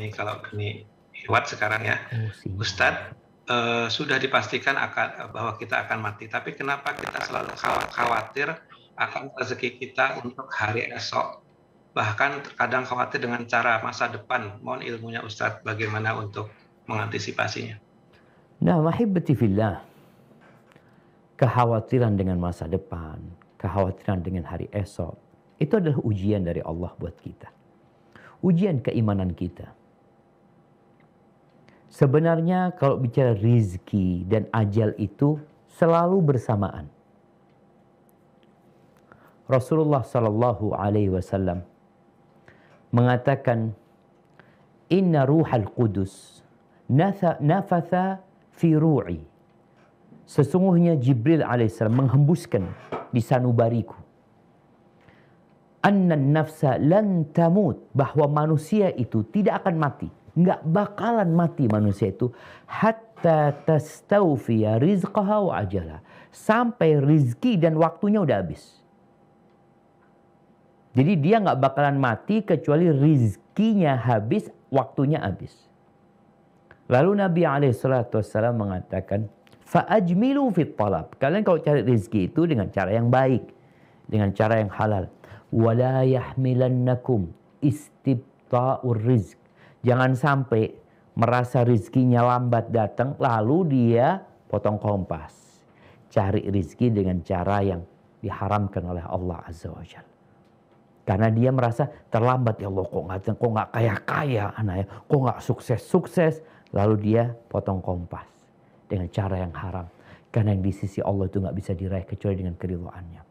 ini kalau ini lewat sekarang ya, oh, Ustad eh, sudah dipastikan akan eh, bahwa kita akan mati. Tapi kenapa kita selalu khawatir akan rezeki kita untuk hari esok? Bahkan kadang khawatir dengan cara masa depan. Mohon ilmunya Ustad bagaimana untuk mengantisipasinya. Nah, mahibbati fillah. Kekhawatiran dengan masa depan, kekhawatiran dengan hari esok, itu adalah ujian dari Allah buat kita. Ujian keimanan kita. Sebenarnya kalau bicara rizki dan ajal itu selalu bersamaan. Rasulullah Sallallahu Alaihi Wasallam mengatakan, Inna ruhal Qudus nafatha fi ru'i. Sesungguhnya Jibril alaihissalam menghembuskan di sanubariku. Anna nafsa lan tamut. Bahwa manusia itu tidak akan mati nggak bakalan mati manusia itu hatta tastaufiya rizqaha wa ajala sampai rizki dan waktunya udah habis. Jadi dia nggak bakalan mati kecuali rizkinya habis, waktunya habis. Lalu Nabi Alaihissalam mengatakan, Fa'ajmilu fit talab. Kalian kalau cari rizki itu dengan cara yang baik. Dengan cara yang halal. Wala yahmilannakum istibta'ur rizq. Jangan sampai merasa rizkinya lambat datang lalu dia potong kompas. Cari rizki dengan cara yang diharamkan oleh Allah Azza wa Jalla. Karena dia merasa terlambat ya Allah kok nggak kok nggak kaya kaya anaknya, kok nggak sukses sukses, lalu dia potong kompas dengan cara yang haram. Karena yang di sisi Allah itu nggak bisa diraih kecuali dengan keriluannya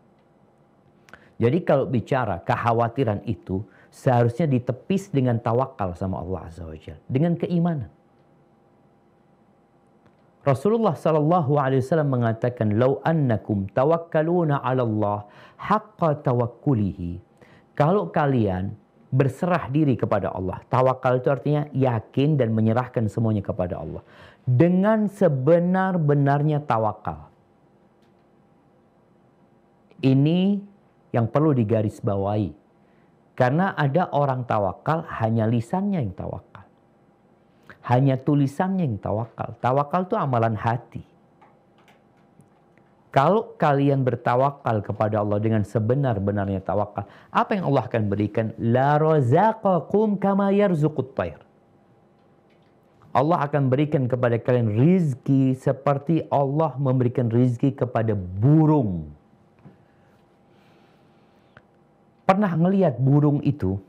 jadi kalau bicara kekhawatiran itu seharusnya ditepis dengan tawakal sama Allah Azza wa Jalla, dengan keimanan. Rasulullah sallallahu alaihi wasallam mengatakan, "Lau annakum tawakkaluna 'ala Allah haqqa tawakkulihi." Kalau kalian berserah diri kepada Allah. Tawakal itu artinya yakin dan menyerahkan semuanya kepada Allah. Dengan sebenar-benarnya tawakal. Ini yang perlu digarisbawahi. Karena ada orang tawakal hanya lisannya yang tawakal. Hanya tulisannya yang tawakal. Tawakal itu amalan hati. Kalau kalian bertawakal kepada Allah dengan sebenar-benarnya tawakal, apa yang Allah akan berikan? La razaqakum kama yarzuqut tayr. Allah akan berikan kepada kalian rizki seperti Allah memberikan rizki kepada burung. pernah ngelihat burung itu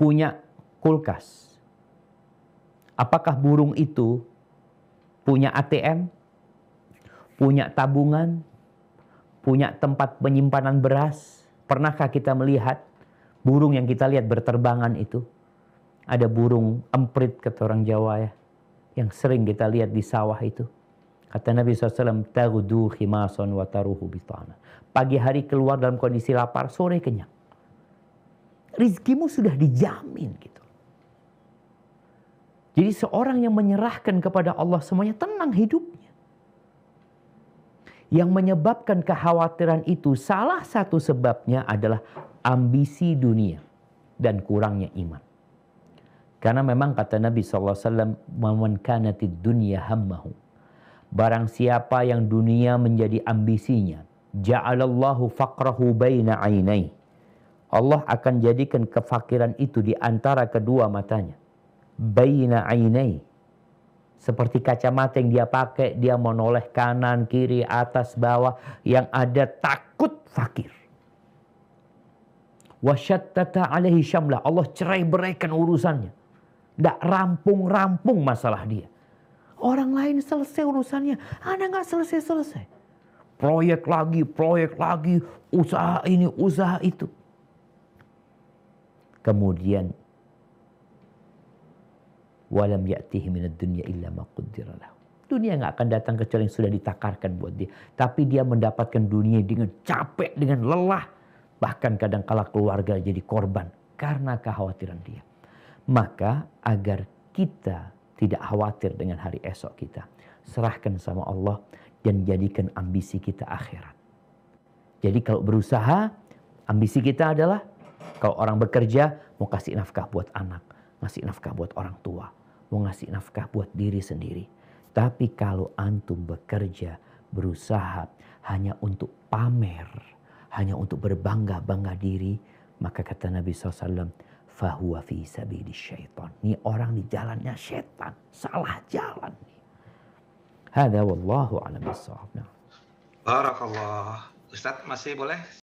punya kulkas? Apakah burung itu punya ATM, punya tabungan, punya tempat penyimpanan beras? Pernahkah kita melihat burung yang kita lihat berterbangan itu? Ada burung emprit kata orang Jawa ya, yang sering kita lihat di sawah itu. Kata Nabi SAW, Tagudu khimason wa taruhu bitana. Pagi hari keluar dalam kondisi lapar, sore kenyang. Rizkimu sudah dijamin gitu. Jadi seorang yang menyerahkan kepada Allah semuanya tenang hidupnya. Yang menyebabkan kekhawatiran itu salah satu sebabnya adalah ambisi dunia dan kurangnya iman. Karena memang kata Nabi SAW, Maman kanatid dunya hammahu Barang siapa yang dunia menjadi ambisinya, ja'alallahu faqrahu baina ainai. Allah akan jadikan kefakiran itu di antara kedua matanya. Baina ainai. Seperti kacamata yang dia pakai, dia menoleh kanan, kiri, atas, bawah. Yang ada takut fakir. Wasyattata alaihi syamlah. Allah cerai beraikan urusannya. Tidak rampung-rampung masalah dia. Orang lain selesai urusannya. Anda nggak selesai-selesai. Proyek lagi, proyek lagi, usaha ini, usaha itu. Kemudian walam ya'tihi minat dunya illa ma Dunia nggak akan datang kecuali yang sudah ditakarkan buat dia. Tapi dia mendapatkan dunia dengan capek, dengan lelah. Bahkan kadang kala keluarga jadi korban karena kekhawatiran dia. Maka agar kita tidak khawatir dengan hari esok kita. Serahkan sama Allah dan jadikan ambisi kita akhirat. Jadi kalau berusaha, ambisi kita adalah kalau orang bekerja mau kasih nafkah buat anak, ngasih nafkah buat orang tua, mau ngasih nafkah buat diri sendiri. Tapi kalau antum bekerja, berusaha hanya untuk pamer, hanya untuk berbangga-bangga diri, maka kata Nabi SAW, fahuwa fi sabili syaitan. Ini orang di jalannya setan, salah jalan. Hada wallahu a'lam bishawab. Nah. Barakallah. Ustaz masih boleh